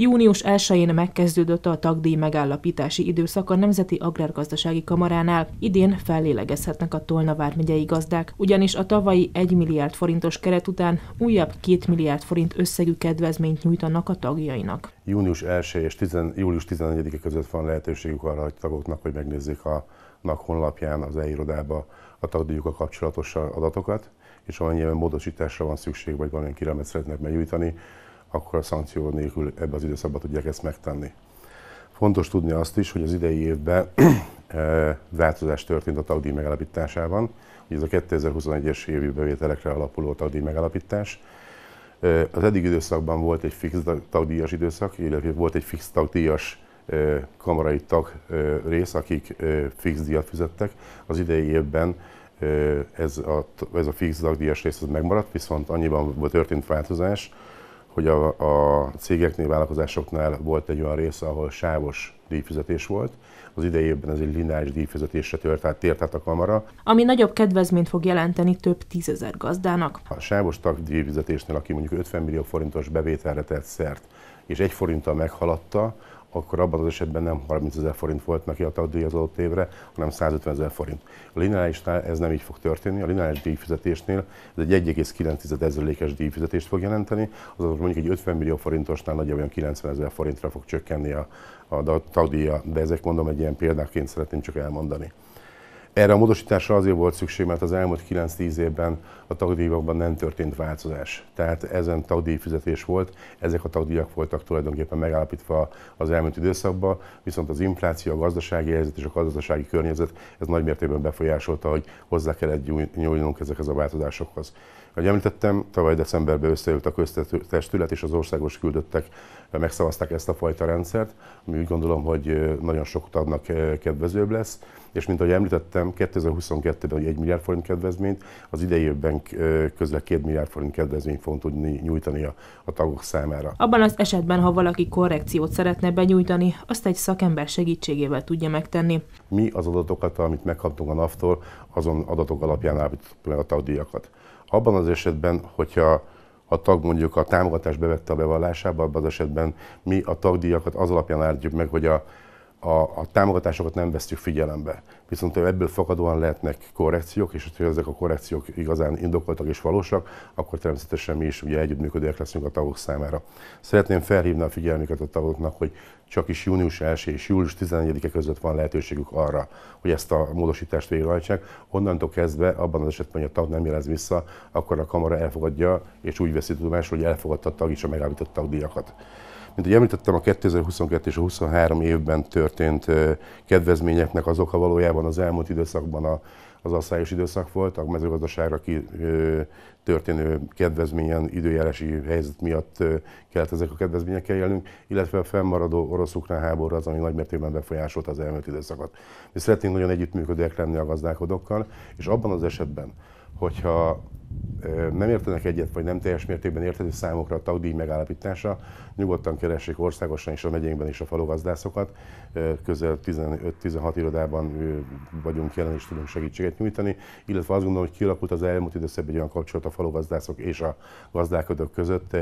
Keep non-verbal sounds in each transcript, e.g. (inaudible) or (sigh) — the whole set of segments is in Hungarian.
Június 1-én megkezdődött a tagdíj megállapítási időszak a Nemzeti Agrárgazdasági Kamaránál. Idén fellélegezhetnek a Tolna vármegyei gazdák, ugyanis a tavalyi 1 milliárd forintos keret után újabb 2 milliárd forint összegű kedvezményt nyújtanak a tagjainak. Június 1 és 10, július 14-e között van lehetőségük arra hogy tagoknak, hogy megnézzék a NAK honlapján az e-irodába a tagdíjukkal kapcsolatos adatokat, és amennyiben módosításra van szükség, vagy valamilyen kiremet szeretnek megnyújtani, akkor a szankció nélkül ebbe az időszakban tudják ezt megtenni. Fontos tudni azt is, hogy az idei évben (clears throat) e, változás történt a tagdíj megalapításában. hogy ez a 2021-es évi bevételekre alapuló tagdíj megalapítás. E, az eddig időszakban volt egy fix tagdíjas időszak, illetve volt egy fix tagdíjas e, kamarai tag rész, akik fix díjat fizettek. Az idei évben ez a, ez a fix tagdíjas rész az megmaradt, viszont annyiban történt változás, hogy a, a cégeknél, vállalkozásoknál volt egy olyan része, ahol sávos díjfizetés volt, az idejében ez egy lineáris díjfizetésre tört, tehát tért át a kamara. Ami nagyobb kedvezményt fog jelenteni több tízezer gazdának. A sávos díjfizetésnél, aki mondjuk 50 millió forintos bevételre tett szert, és egy forinttal meghaladta, akkor abban az esetben nem 30 ezer forint volt neki a tagdíj az adott évre, hanem 150 ezer forint. A lineárisnál ez nem így fog történni. A lineáris díjfizetésnél ez egy 1,9 ezerlékes díjfizetést fog jelenteni, azaz mondjuk egy 50 millió forintosnál nagyjából 90 ezer forintra fog csökkenni a, a tagdíja, de ezek mondom egy ilyen példáként szeretném csak elmondani. Erre a módosításra azért volt szükség, mert az elmúlt 9-10 évben a tagdíjakban nem történt változás. Tehát ezen tagdíjfizetés volt, ezek a tagdíjak voltak tulajdonképpen megállapítva az elmúlt időszakban, viszont az infláció, a gazdasági helyzet és a gazdasági környezet ez nagy mértékben befolyásolta, hogy hozzá kellett nyúlnunk ezekhez a változásokhoz. Ahogy említettem, tavaly decemberben összejött a köztestület és az országos küldöttek megszavazták ezt a fajta rendszert, ami úgy gondolom, hogy nagyon sok tagnak kedvezőbb lesz, és mint ahogy említettem, hanem 2022-ben 1 milliárd forint kedvezményt, az idei évben közel 2 milliárd forint kedvezményt fogunk tudni nyújtani a, a tagok számára. Abban az esetben, ha valaki korrekciót szeretne benyújtani, azt egy szakember segítségével tudja megtenni. Mi az adatokat, amit megkaptunk a NAV-tól, azon adatok alapján állítottuk meg a tagdíjakat. Abban az esetben, hogyha a tag mondjuk a támogatást bevette a bevallásába, abban az esetben mi a tagdíjakat az alapján állítjuk meg, hogy a a, a támogatásokat nem vesztjük figyelembe. Viszont ebből fakadóan lehetnek korrekciók, és ha ezek a korrekciók igazán indokoltak és valósak, akkor természetesen mi is ugye együttműködőek leszünk a tagok számára. Szeretném felhívni a figyelmüket a tagoknak, hogy csak is június 1 és július 14-e között van lehetőségük arra, hogy ezt a módosítást végrehajtsák. Onnantól kezdve, abban az esetben, hogy a tag nem jelez vissza, akkor a kamara elfogadja, és úgy veszi tudomásul, hogy elfogadta a tag is a megállított tagdíjakat. Mint ahogy említettem, a 2022 és a 23 évben történt kedvezményeknek az oka valójában az elmúlt időszakban a, az asszályos időszak volt, a mezőgazdaságra ki, ö, történő kedvezményen időjárási helyzet miatt ö, kellett ezek a kedvezményekkel élnünk, illetve a fennmaradó orosz-ukrán háború az, ami nagymértékben befolyásolta az elmúlt időszakot. Mi szeretnénk nagyon együttműködőek lenni a gazdálkodókkal, és abban az esetben, hogyha nem értenek egyet, vagy nem teljes mértékben érthető számokra a tagdíj megállapítása, nyugodtan keressék országosan és a megyénkben is a falugazdászokat. Közel 15-16 irodában vagyunk jelen és tudunk segítséget nyújtani, illetve azt gondolom, hogy kialakult az elmúlt időszakban egy olyan kapcsolat a falugazdászok és a gazdálkodók között,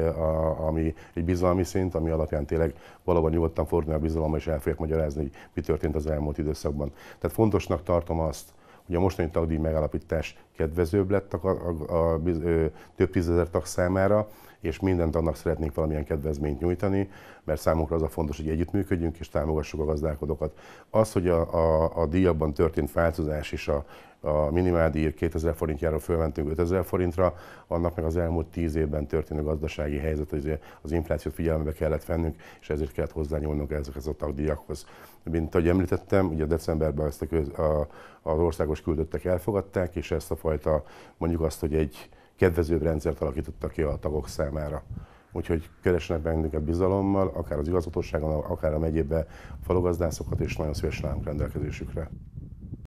ami egy bizalmi szint, ami alapján tényleg valóban nyugodtan fordulni a bizalommal, és el fogják magyarázni, hogy mi történt az elmúlt időszakban. Tehát fontosnak tartom azt, hogy a mostani tagdíj megállapítás kedvezőbb lett a, a, a, a több tízezer tag számára, és mindent annak szeretnénk valamilyen kedvezményt nyújtani, mert számunkra az a fontos, hogy együttműködjünk és támogassuk a gazdálkodókat. Az, hogy a, a, a díjakban történt változás is a, a minimáldíj 2000 forintjáról fölmentünk 5000 forintra, annak meg az elmúlt 10 évben történő gazdasági helyzet, az, az inflációt figyelembe kellett vennünk, és ezért kellett hozzányúlnunk ezekhez a tagdíjakhoz. Mint ahogy említettem, ugye decemberben ezt a, köz, a, az országos küldöttek elfogadták, és ezt a fajta, mondjuk azt, hogy egy kedvezőbb rendszert alakítottak ki a tagok számára. Úgyhogy keresnek bennünket bizalommal, akár az igazgatóságon, akár a megyébe a falugazdásokat, és nagyon szívesen állunk rendelkezésükre.